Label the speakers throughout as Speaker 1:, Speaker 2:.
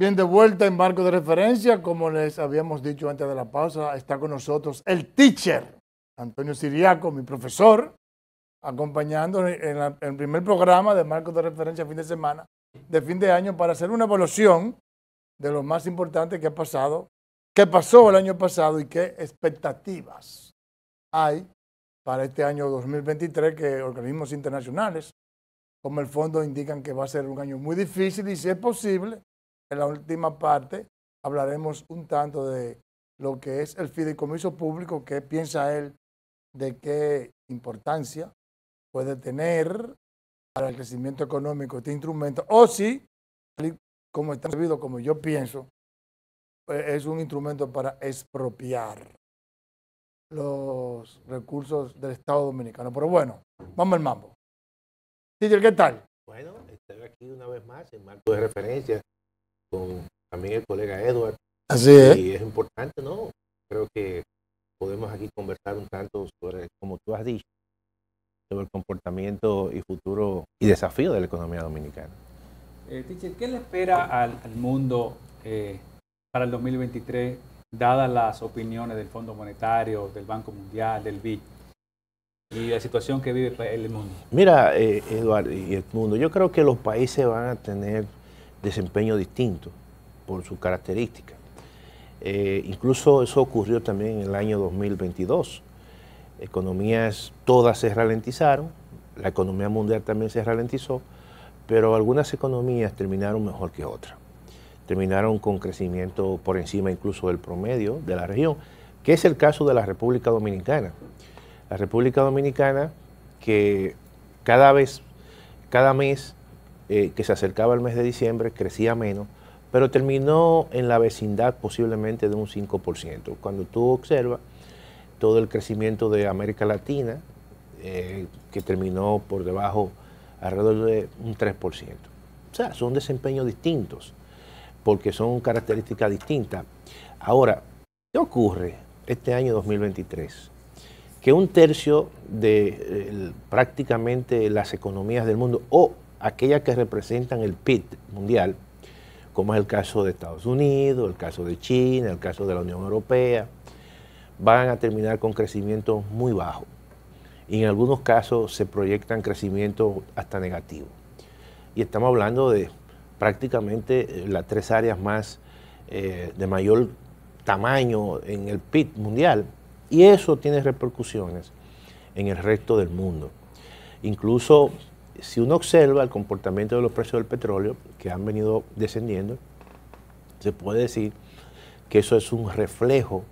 Speaker 1: Bien, de vuelta en marco de referencia, como les habíamos dicho antes de la pausa, está con nosotros el teacher, Antonio Siriaco, mi profesor, acompañando en, el primer programa de marco de referencia fin de semana, de fin de año, para hacer una evaluación de lo más importante que ha pasado, qué pasó el año pasado y qué expectativas hay para este año 2023 que organismos internacionales como el fondo indican que va a ser un año muy difícil y si es posible en la última parte hablaremos un tanto de lo que es el fideicomiso público, qué piensa él, de qué importancia puede tener para el crecimiento económico este instrumento, o si, como está servido, como yo pienso, pues, es un instrumento para expropiar los recursos del Estado Dominicano. Pero bueno, vamos al mambo. Tiger, ¿qué tal? Bueno,
Speaker 2: estoy aquí una vez más en marco de referencia con también el colega Edward.
Speaker 1: Así es. Y es importante, ¿no? Creo que
Speaker 2: podemos aquí conversar un tanto sobre, como tú has dicho, sobre el comportamiento y futuro y desafío de la economía dominicana. Eh, ¿qué le espera al, mundo eh, para el 2023, dadas las opiniones del Fondo Monetario, del Banco Mundial, del BID? y la situación que vive el mundo? Mira, eh, Eduardo y el mundo, yo creo que los países van a tener desempeño distinto por sus características. Eh, incluso eso ocurrió también en el año 2022. Economías todas se ralentizaron, la economía mundial también se ralentizó, pero algunas economías terminaron mejor que otras. Terminaron con crecimiento por encima incluso del promedio de la región, que es el caso de la República Dominicana. La República Dominicana que cada vez, cada mes eh, que se acercaba al mes de diciembre, crecía menos, pero terminó en la vecindad posiblemente de un 5%. Cuando tú observas todo el crecimiento de América Latina, eh, que terminó por debajo alrededor de un 3%. O sea, son desempeños distintos, porque son características distintas. Ahora, ¿qué ocurre este año 2023? Que un tercio de eh, prácticamente las economías del mundo, o aquellas que representan el PIB mundial, como es el caso de Estados Unidos, el caso de China, el caso de la Unión Europea, van a terminar con crecimiento muy bajo Y en algunos casos se proyectan crecimiento hasta negativo Y estamos hablando de prácticamente eh, las tres áreas más eh, de mayor tamaño en el PIB mundial. Y eso tiene repercusiones en el resto del mundo. Incluso si uno observa el comportamiento de los precios del petróleo, que han venido descendiendo, se puede decir que eso es un reflejo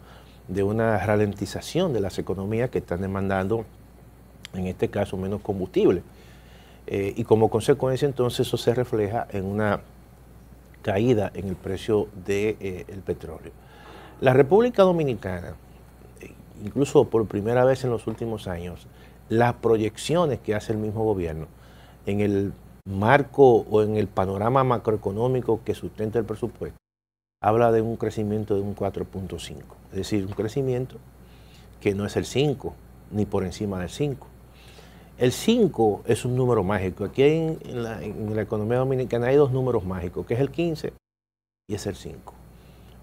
Speaker 2: de una ralentización de las economías que están demandando, en este caso, menos combustible. Eh, y como consecuencia, entonces, eso se refleja en una caída en el precio del eh, petróleo. La República Dominicana, incluso por primera vez en los últimos años, las proyecciones que hace el mismo gobierno en el marco o en el panorama macroeconómico que sustenta el presupuesto, habla de un crecimiento de un 4.5, es decir, un crecimiento que no es el 5, ni por encima del 5. El 5 es un número mágico. Aquí en la, economía dominicana hay dos números mágicos, que es el 15 y es el 5.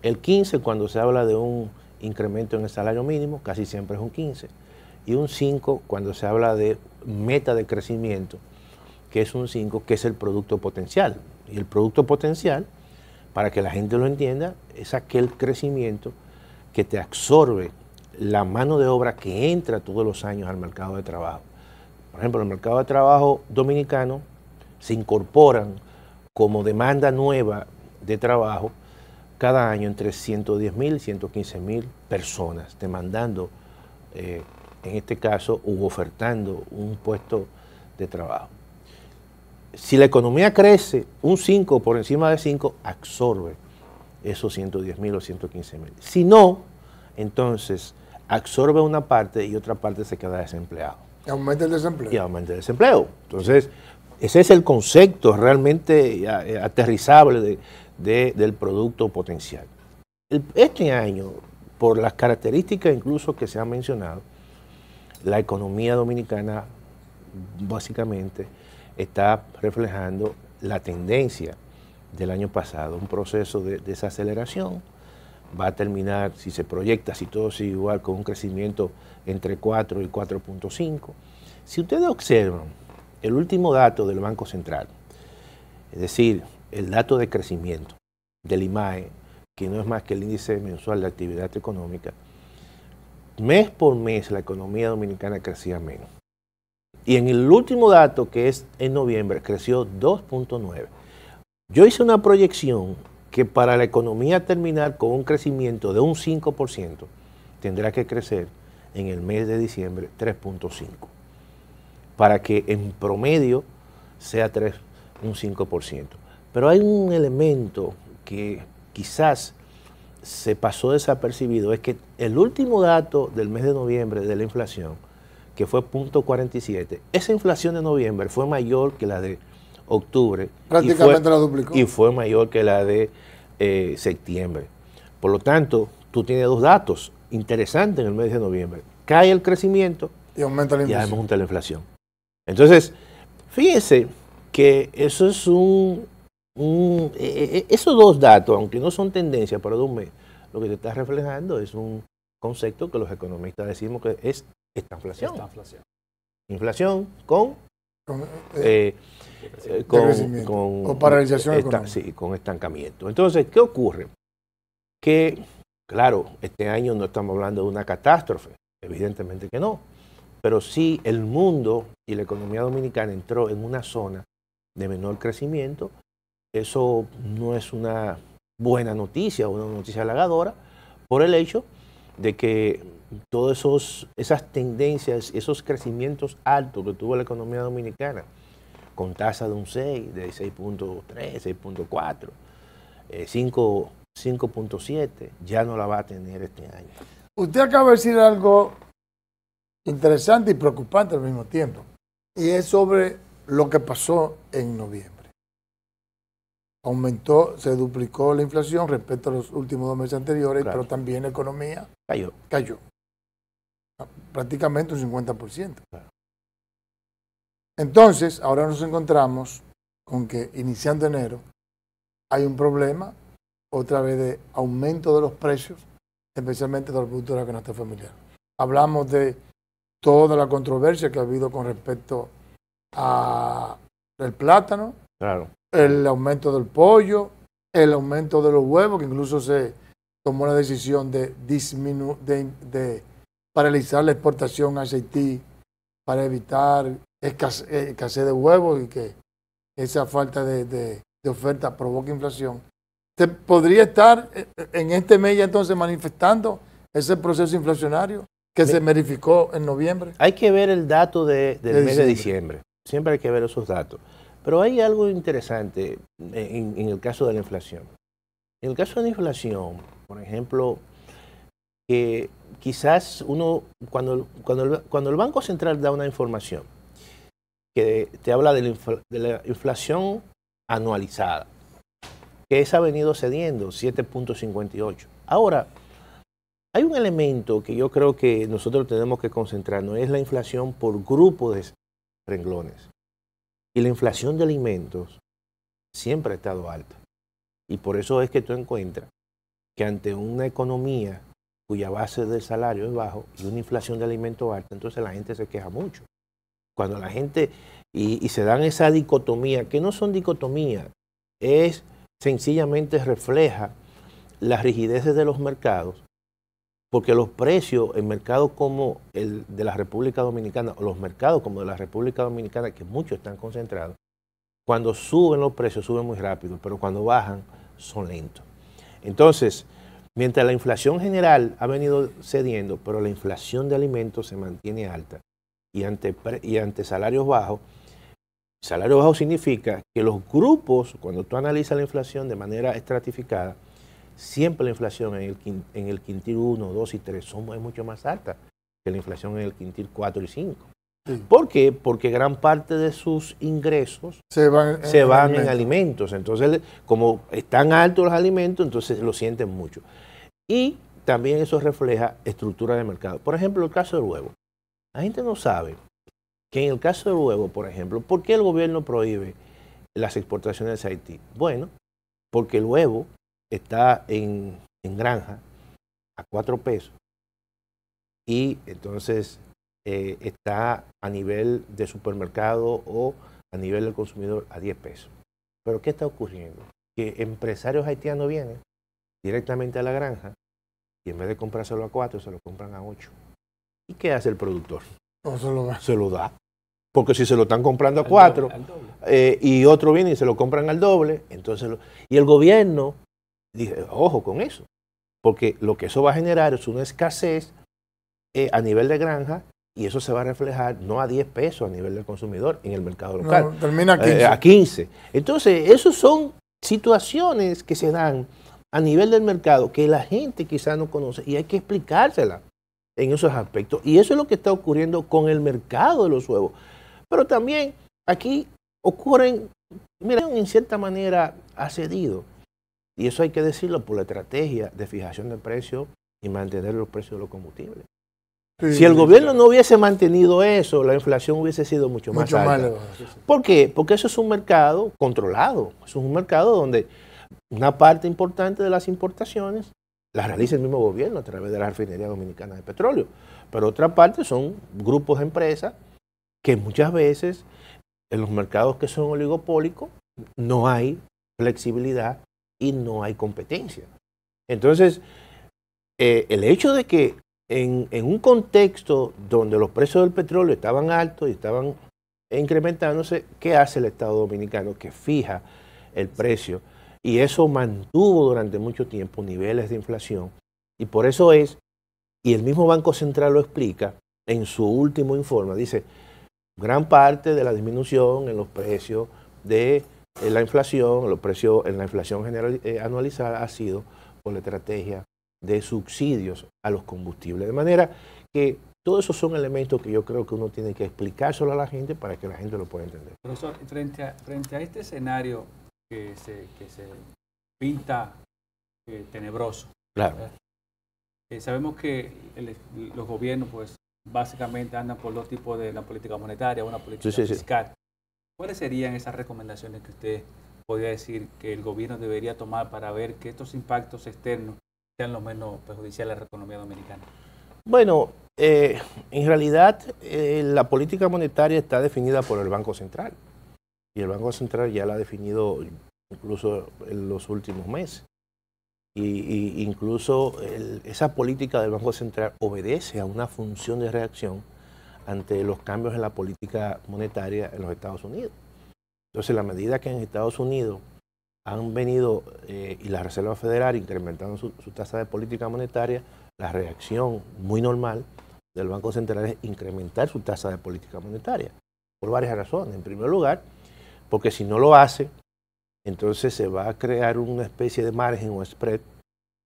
Speaker 2: El 15 cuando se habla de un incremento en el salario mínimo, casi siempre es un 15. Y un 5 cuando se habla de meta de crecimiento, que es un 5, que es el producto potencial. Y el producto potencial, para que la gente lo entienda, es aquel crecimiento que te absorbe la mano de obra que entra todos los años al mercado de trabajo. Por ejemplo, en el mercado de trabajo dominicano se incorporan como demanda nueva de trabajo cada año entre 110.000 mil y 115.000 mil personas demandando, eh, en este caso, u ofertando un puesto de trabajo si la economía crece un 5 por encima de 5, absorbe esos 110 mil o 115 mil. Si no, entonces absorbe una parte y otra parte se queda desempleado. Y aumenta el desempleo. Y aumenta el desempleo. Entonces, ese es el concepto realmente eh, aterrizable del producto potencial. este año, por las características incluso que se han mencionado, la economía dominicana básicamente está reflejando la tendencia del año pasado, un proceso de desaceleración. Va a terminar, si se proyecta, si todo sigue igual, con un crecimiento entre 4 y 4.5. Si ustedes observan el último dato del Banco Central, es decir, el dato de crecimiento del IMAE, que no es más que el índice mensual de actividad económica, mes por mes la economía dominicana crecía menos. Y en el último dato, que es en noviembre, creció 2.9. Yo hice una proyección que para la economía terminar con un crecimiento de un 5%, tendrá que crecer en el mes de diciembre 3.5, para que en promedio sea un 5%. Pero hay un elemento que quizás se pasó desapercibido, es que el último dato del mes de noviembre de la inflación que fue 0.47. Esa inflación de noviembre fue mayor que la de octubre. Prácticamente la duplicó. Y fue mayor que la de eh, septiembre. Por lo tanto, tú tienes dos datos interesantes en el mes de noviembre. Cae el crecimiento y aumenta la inflación. Entonces, fíjense que eso es un, e, e, e, esos dos datos, aunque no son tendencias para un mes, lo que te está reflejando es un concepto que los economistas decimos que es esta inflación. inflación. con, con, eh, eh, eh, con, paralización Sí, con estancamiento. Entonces, ¿qué ocurre? Que, claro, este año no estamos hablando de una catástrofe, evidentemente que no, pero si el mundo y la economía dominicana entró en una zona de menor crecimiento. Eso no es una buena noticia, una noticia halagadora, por el hecho de que todas esas tendencias, esos crecimientos altos que tuvo la economía dominicana, con tasa de un 6, de 6.3, 6.4, 5.7, ya no la va a tener este año. Usted acaba de decir algo interesante y preocupante al
Speaker 1: mismo tiempo, y es sobre lo que pasó en noviembre. Aumentó, se duplicó la inflación respecto a los últimos dos meses anteriores, pero también la economía cayó. cayó prácticamente un 50%. Entonces, ahora nos encontramos con que iniciando enero hay un problema otra vez de aumento de los precios, especialmente de los productos de la canasta familiar. Hablamos de toda la controversia que ha habido con respecto al plátano, el aumento del pollo, el aumento de los huevos, que incluso se tomó la decisión de, disminuir de paralizar la exportación a Haití para evitar eh, escasez, de huevos y que esa falta de, de, oferta provoque inflación. ¿Se podría estar eh, eh, en este mes ya entonces manifestando
Speaker 2: ese proceso inflacionario que se verificó en noviembre? Hay que ver el dato de, del mes de diciembre. Siempre hay que ver esos datos. Pero hay algo interesante en, en el caso de la inflación. En el caso de la inflación, por ejemplo, que quizás uno, cuando, cuando, el, cuando el Banco Central da una información que te habla de la, de la inflación anualizada, que esa ha venido cediendo, 7.58. Ahora, hay un elemento que yo creo que nosotros tenemos que concentrarnos, es la inflación por grupo de renglones. Y la inflación de alimentos siempre ha estado alta. Y por eso es que tú encuentras que ante una economía cuya base del salario es bajo y una inflación de alimentos alta, entonces la gente se queja mucho. Cuando la gente, y, se dan esa dicotomía, que no son dicotomías, es sencillamente refleja las rigideces de los mercados, porque los precios en mercados como el de la República Dominicana, o los mercados como de la República Dominicana, que muchos están concentrados, cuando suben los precios suben muy rápido, pero cuando bajan son lentos. Entonces, Mientras la inflación general ha venido cediendo, pero la inflación de alimentos se mantiene alta y ante, y ante salarios bajos, salario bajo significa que los grupos, cuando tú analizas la inflación de manera estratificada, siempre la inflación en el, en el quintil 1, 2 y 3 es mucho más alta que la inflación en el quintil 4 y 5. ¿Por qué? Porque gran parte de sus ingresos se van, en alimentos. Entonces, como están altos los alimentos, entonces lo sienten mucho. Y también eso refleja estructura de mercado. Por ejemplo, el caso del huevo. La gente no sabe que en el caso del huevo, por ejemplo, ¿por qué el gobierno prohíbe las exportaciones a Haití? Bueno, porque el huevo está en, granja a cuatro pesos y entonces eh, está a nivel de supermercado o a nivel del consumidor a 10 pesos. Pero ¿qué está ocurriendo? Que empresarios haitianos vienen directamente a la granja y en vez de comprárselo a cuatro, se lo compran a ocho. ¿Y qué hace el productor? No se lo da. Porque si se lo están comprando a cuatro eh, y otro viene y se lo compran al doble, entonces y el gobierno dice, ojo con eso, porque lo que eso va a generar es una escasez eh, a nivel de granja y eso se va a reflejar no a 10 pesos a nivel del consumidor en el mercado local. termina a 15. Eh, a 15. Entonces, esas son situaciones que se dan a nivel del mercado que la gente quizá no conoce y hay que explicársela en esos aspectos. Y eso es lo que está ocurriendo con el mercado de los huevos. Pero también aquí ocurren, mira, en cierta manera ha cedido. Y eso hay que decirlo por la estrategia de fijación de precios y mantener los precios de los combustibles. si el gobierno no hubiese mantenido eso, la inflación hubiese sido mucho, más alta. ¿Por qué? Porque eso es un mercado controlado. es un mercado donde una parte importante de las importaciones las realiza el mismo gobierno a través de la refinería dominicana de petróleo, pero otra parte son grupos de empresas que muchas veces en los mercados que son oligopólicos no hay flexibilidad y no hay competencia. Entonces, eh, el hecho de que en, en, un contexto donde los precios del petróleo estaban altos y estaban incrementándose, ¿qué hace el Estado Dominicano? Que fija el precio y eso mantuvo durante mucho tiempo niveles de inflación. Y por eso es, y el mismo Banco Central lo explica en su último informe, dice, gran parte de la disminución en los precios de eh, la inflación, los precios en la inflación general, eh, anualizada ha sido por la estrategia de subsidios a los combustibles. De manera que todos esos son elementos que yo creo que uno tiene que explicar solo a la gente para que la gente lo pueda entender. Profesor, frente frente a este escenario que se, que se pinta eh, tenebroso. Claro. Eh, sabemos que los gobiernos, pues, básicamente andan por dos tipos de la política monetaria, una política fiscal. ¿Cuáles serían esas recomendaciones que usted podría decir que el gobierno debería tomar para ver que estos impactos externos sean lo menos perjudiciales a la economía dominicana? Bueno, eh, en realidad la política monetaria está definida por el Banco Central. Y el Banco Central ya la ha definido incluso en los últimos meses. Y, incluso esa política del Banco Central obedece a una función de reacción ante los cambios en la política monetaria en los Estados Unidos. Entonces, la medida que en Estados Unidos han venido eh, y la Reserva Federal incrementando su, su, tasa de política monetaria, la reacción muy normal del Banco Central es incrementar su tasa de política monetaria, por varias razones. En primer lugar, porque si no lo hace, entonces se va a crear una especie de margen o spread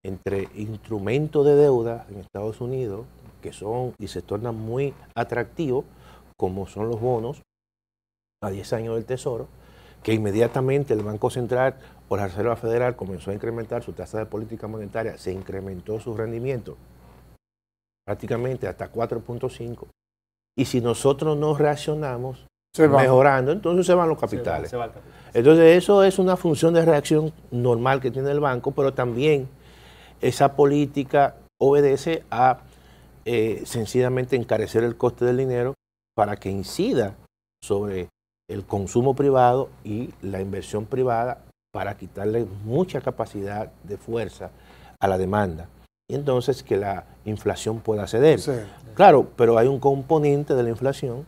Speaker 2: entre instrumentos de deuda en Estados Unidos, que son y se tornan muy atractivos, como son los bonos a 10 años del Tesoro, que inmediatamente el Banco Central o la Reserva Federal comenzó a incrementar su tasa de política monetaria, se incrementó su rendimiento prácticamente hasta 4.5. Y si nosotros no reaccionamos, mejorando, entonces se van los capitales. Entonces eso es una función de reacción normal que tiene el banco, pero también esa política obedece a eh, sencillamente encarecer el coste del dinero para que incida sobre el consumo privado y la inversión privada para quitarle mucha capacidad de fuerza a la demanda. Y entonces que la inflación pueda ceder. Claro, pero hay un componente de la inflación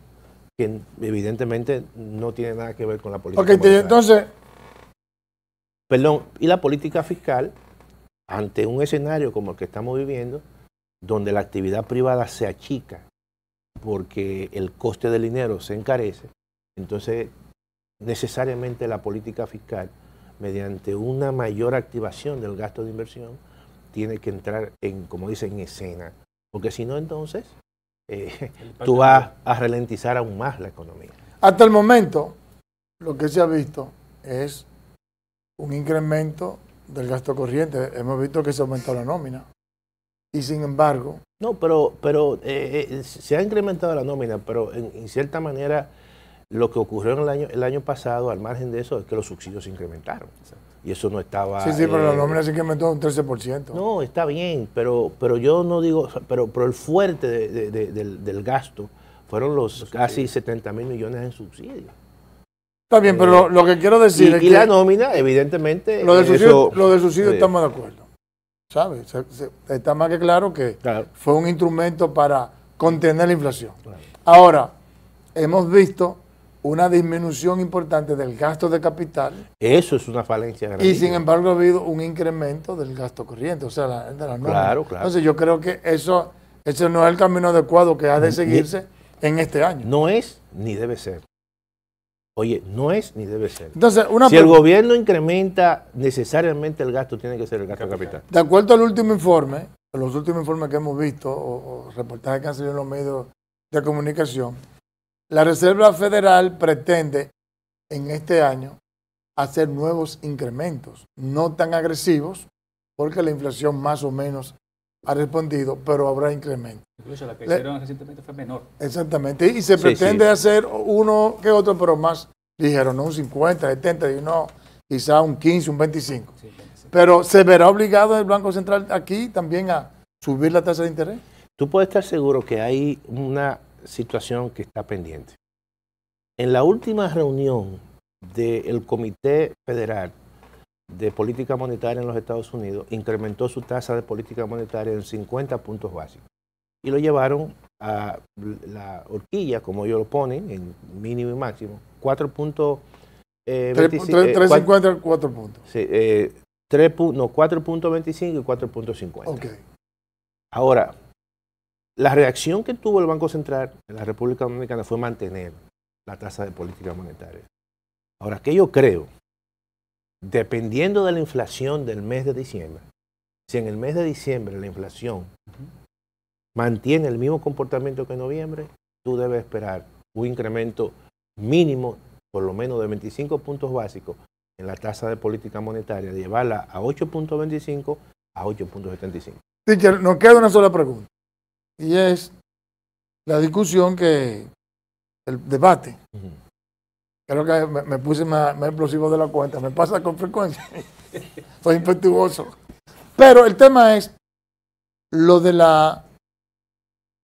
Speaker 2: que evidentemente no tiene nada que ver con la política okay, entonces... Perdón, y la política fiscal, ante un escenario como el que estamos viviendo, donde la actividad privada se achica porque el coste del dinero se encarece, entonces necesariamente la política fiscal, mediante una mayor activación del gasto de inversión, tiene que entrar en, como dicen, en escena. Porque si no, entonces eh, tú vas a ralentizar aún más la economía.
Speaker 1: Hasta el momento, lo que se ha visto es un incremento del gasto corriente. Hemos visto que se aumentó la nómina. Y sin
Speaker 2: embargo... No, pero, pero eh, eh, se ha incrementado la nómina, pero en, cierta manera lo que ocurrió en el año, el año pasado, al margen de eso, es que los subsidios se incrementaron y eso no estaba... Sí, sí, pero la eh, nómina
Speaker 1: sí que aumentó un 13%.
Speaker 2: No, está bien, pero, pero yo no digo, pero, pero el fuerte del, gasto fueron los, casi 70 mil millones en subsidios. Está bien, pero lo, eh, que quiero decir y, es la nómina, evidentemente... Lo de subsidios lo eh, estamos
Speaker 1: de acuerdo, ¿sabes? está más que claro que fue un instrumento para contener la inflación. Ahora, hemos visto una disminución importante del gasto de capital.
Speaker 2: Eso es una falencia Y sin
Speaker 1: embargo ha habido un incremento del gasto corriente, o sea, de la norma. Entonces yo creo que eso, eso no es el camino adecuado que ha de seguirse en este año.
Speaker 2: No es ni debe ser. Oye, no es ni debe ser. Entonces, una si el gobierno
Speaker 1: incrementa
Speaker 2: necesariamente el gasto, tiene que ser el gasto de capital.
Speaker 1: De acuerdo al último informe, los últimos informes que hemos visto o reportajes que han salido en los medios de comunicación, la Reserva Federal pretende en este año hacer nuevos incrementos, no tan agresivos, porque la inflación más o menos ha respondido, pero habrá incrementos.
Speaker 2: Incluso la que hicieron recientemente fue menor.
Speaker 1: Exactamente, y se pretende hacer uno que otro, pero más dijeron no un 50, 70, y quizá un 15, un 25. pero se verá obligado el Banco Central aquí también a subir
Speaker 2: la tasa de interés. Tú puedes estar seguro que hay una situación que está pendiente. En la última reunión del Comité Federal de Política Monetaria en los Estados Unidos, incrementó su tasa de política monetaria en 50 puntos básicos y lo llevaron a la horquilla, como ellos lo ponen, en mínimo y máximo, 4 3.50 4 puntos. Eh, no, 4.25 y 4.50. Okay. Ahora, la reacción que tuvo el Banco Central en la República Dominicana fue mantener la tasa de política monetaria. Ahora, que yo creo, dependiendo de la inflación del mes de diciembre, si en el mes de diciembre la inflación mantiene el mismo comportamiento que en noviembre, tú debes esperar un incremento mínimo, por lo menos de 25 puntos básicos, en la tasa de política monetaria, llevarla a 8.25 a 8.75.
Speaker 1: Teacher, nos queda una sola pregunta y es la discusión que, el debate. Creo que me, puse más, explosivo de la cuenta, me pasa con frecuencia, soy impetuoso. Pero el tema es lo de la,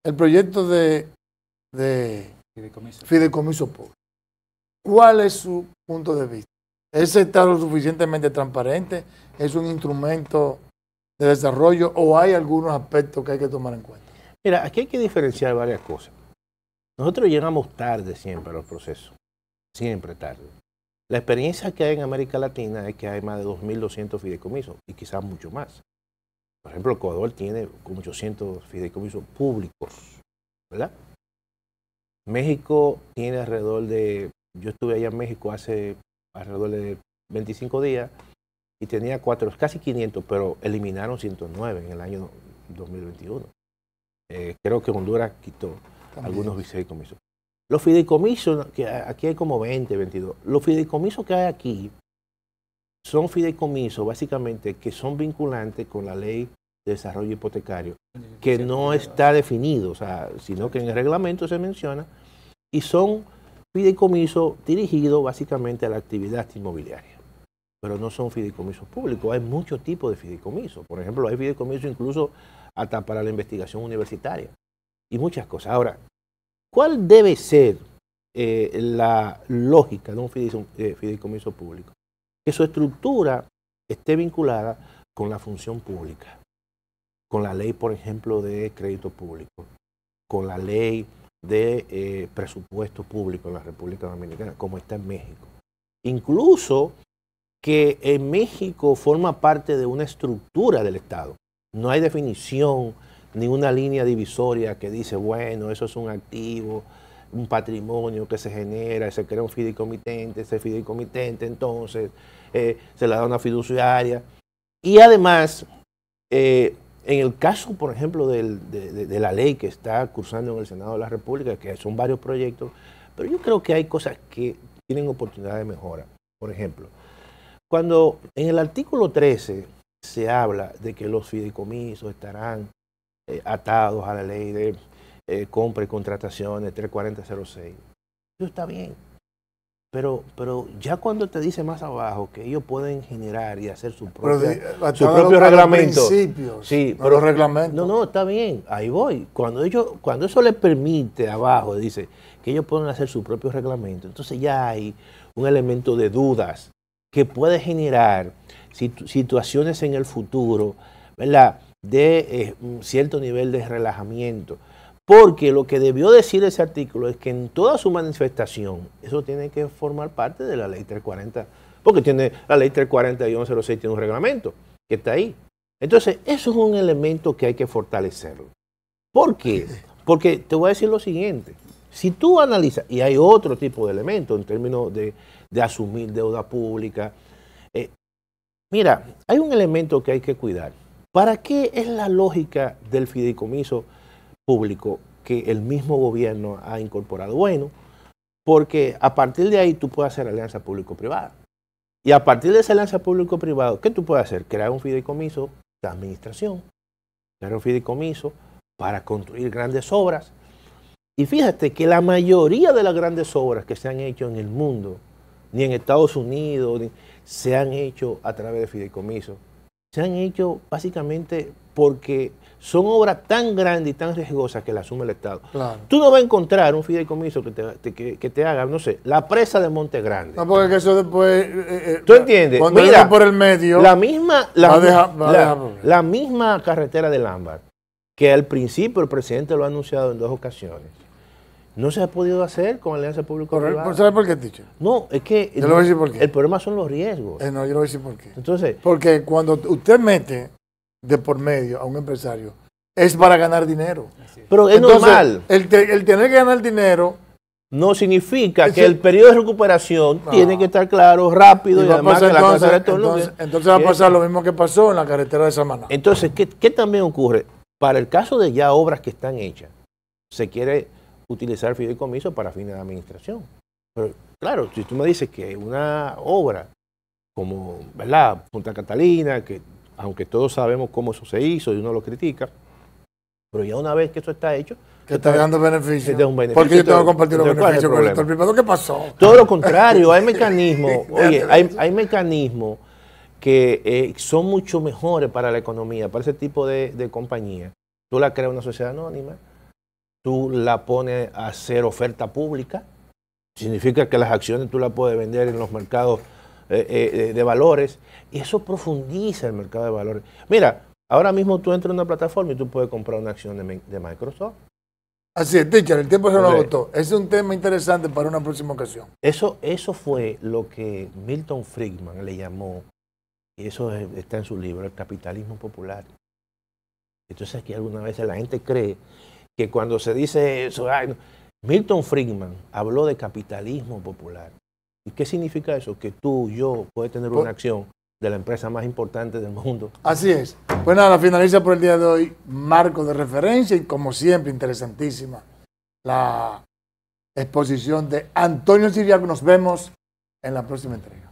Speaker 1: el proyecto de, fideicomiso. fideicomiso ¿Cuál es su punto de vista? ¿Es estar lo suficientemente transparente? ¿Es un instrumento de desarrollo o hay algunos aspectos que
Speaker 2: hay que tomar en cuenta? Mira, aquí hay que diferenciar varias cosas. Nosotros llegamos tarde siempre al proceso, siempre tarde. La experiencia que hay en América Latina es que hay más de 2.200 fideicomisos y quizás mucho más. Por ejemplo, Ecuador tiene como 800 fideicomisos públicos, ¿verdad? México tiene alrededor de, yo estuve allá en México hace alrededor de 25 días y tenía cuatro, casi 500, pero eliminaron 109 en el año 2021. Eh, creo que Honduras quitó algunos fideicomisos. Los fideicomisos, que aquí hay como 20, 22, los fideicomisos que hay aquí son fideicomisos básicamente que son vinculantes con la ley de desarrollo hipotecario, que no está definido, sino que en el reglamento se menciona, y son fideicomisos dirigidos básicamente a la actividad inmobiliaria pero no son fideicomisos públicos. Hay muchos tipos de fideicomisos. Por ejemplo, hay fideicomisos incluso hasta para la investigación universitaria y muchas cosas. Ahora, ¿cuál debe ser eh, la lógica de un eh, fideicomiso público? Que su estructura esté vinculada con la función pública, con la ley, por ejemplo, de crédito público, con la ley de eh, presupuesto público en la República Dominicana, como está en México. Incluso que en México forma parte de una estructura del Estado. No hay definición ni una línea divisoria que dice, bueno, eso es un activo, un patrimonio que se genera, se crea un fideicomitente, ese fideicomitente entonces eh, se le da una fiduciaria. Y además, eh, en el caso, por ejemplo, de, la ley que está cursando en el Senado de la República, que son varios proyectos, pero yo creo que hay cosas que tienen oportunidad de mejora. Por ejemplo, cuando en el artículo 13 se habla de que los fideicomisos estarán eh, atados a la ley de eh, compra y contrataciones 34006, eso está bien. Pero, pero ya cuando te dice más abajo que ellos pueden generar y hacer su, su propio reglamento. Sí, pero reglamento No, no, está bien, ahí voy. Cuando ellos, cuando eso les permite abajo, dice, que ellos pueden hacer su propio reglamento, entonces ya hay un elemento de dudas que puede generar situaciones en el futuro, De eh, cierto nivel de relajamiento. Porque lo que debió decir ese artículo es que en toda su manifestación, eso tiene que formar parte de la ley 340, porque tiene la ley 340 tiene un reglamento que está ahí. Entonces, eso es un elemento que hay que fortalecerlo. ¿Por qué? Porque te voy a decir lo siguiente. Si tú analizas, y hay otro tipo de elementos en términos de de asumir deuda pública. Eh, mira, hay un elemento que hay que cuidar. ¿Para qué es la lógica del fideicomiso público que el mismo gobierno ha incorporado? Bueno, porque a partir de ahí tú puedes hacer alianza público-privada. Y a partir de esa alianza público privada ¿qué tú puedes hacer? Crear un fideicomiso de administración, crear un fideicomiso para construir grandes obras. Y fíjate que la mayoría de las grandes obras que se han hecho en el mundo ni en Estados Unidos, se han hecho a través de fideicomiso. Se han hecho básicamente porque son obras tan grandes y tan riesgosas que las asume el Estado. Tú no vas a encontrar un fideicomiso que te, que, te haga, no sé, la presa de Monte Grande. No, porque eso después... Eh, eh, ¿Tú entiendes? Cuando Mira, por el medio... La misma, la misma carretera del Ámbar, que al principio el presidente lo ha anunciado en dos ocasiones no se ha podido hacer con alianza público-privada. ¿Sabes por qué,
Speaker 1: Ticho? No, es que. Yo no, voy a decir por qué. El problema
Speaker 2: son los riesgos. Eh, no, yo lo voy a decir por qué.
Speaker 1: Entonces. Porque cuando usted mete de por medio a un empresario, es para
Speaker 2: ganar dinero. Pero es normal. El, tener que ganar dinero. No significa que el, periodo de recuperación tiene que estar claro, rápido y, además entonces, va a pasar lo mismo que pasó en la carretera de Samaná. Entonces, ¿qué, también ocurre? Para el caso de ya obras que están hechas, se quiere utilizar fideicomiso para fines de administración. Pero claro, si tú me dices que una obra como ¿verdad? Punta Catalina, que aunque todos sabemos cómo eso se hizo y uno lo critica, pero ya una vez que eso está hecho... Que está dando beneficio. Este un beneficio. Porque yo tengo que compartir los beneficios con el sector privado. ¿Qué pasó? Todo lo contrario, hay mecanismos, oye, hay, hay mecanismos que eh, son mucho mejores para la economía, para ese tipo de, de compañía. Tú la creas una sociedad anónima, tú la pones a hacer oferta pública, significa que las acciones tú las puedes vender en los mercados eh, eh, eh, de valores, y eso profundiza el mercado de valores. Mira, ahora mismo tú entras en una plataforma y tú puedes comprar una acción de, Microsoft. Así es, teacher, el tiempo se nos agotó. es un tema interesante para una próxima ocasión. Eso, eso fue lo que Milton Friedman le llamó, y eso está en su libro, el capitalismo popular. Entonces aquí algunas veces la gente cree que cuando se dice eso, Milton Friedman habló de capitalismo popular. ¿Y qué significa eso? Que tú, yo, puedes tener pues una acción de la empresa más importante del mundo. Así
Speaker 1: es. Bueno, pues la finaliza por el día de hoy marco de referencia y como siempre interesantísima la exposición de Antonio Siriaco. Nos vemos en la próxima entrega.